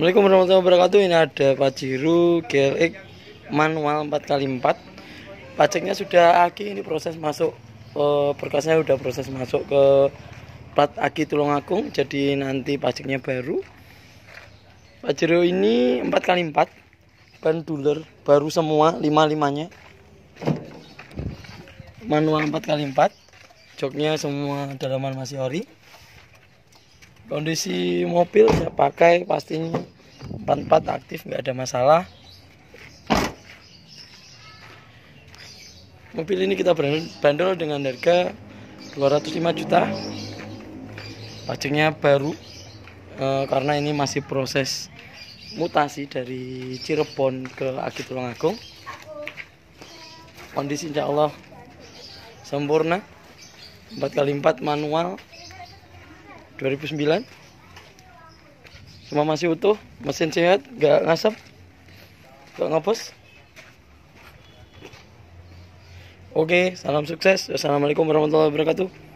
Assalamualaikum warahmatullahi wabarakatuh Ini ada Pajero GLX manual 4x4 Pajaknya sudah aki Ini proses masuk eh, Berkasnya sudah proses masuk ke Plat aki Tulungagung Jadi nanti pajaknya baru Pajero ini 4x4 Ban duler baru semua 55 5 nya Manual 4x4 Joknya semua dalaman masih ori kondisi mobil saya pakai pastinya 44 aktif nggak ada masalah mobil ini kita bandol dengan harga 205 juta pajaknya baru e, karena ini masih proses mutasi dari Cirebon ke Agi Tulungagung kondisi insya Allah sempurna 4x4 manual 2009 semua masih utuh mesin sehat gak ngasap gak ngapus oke salam sukses Wassalamualaikum warahmatullahi wabarakatuh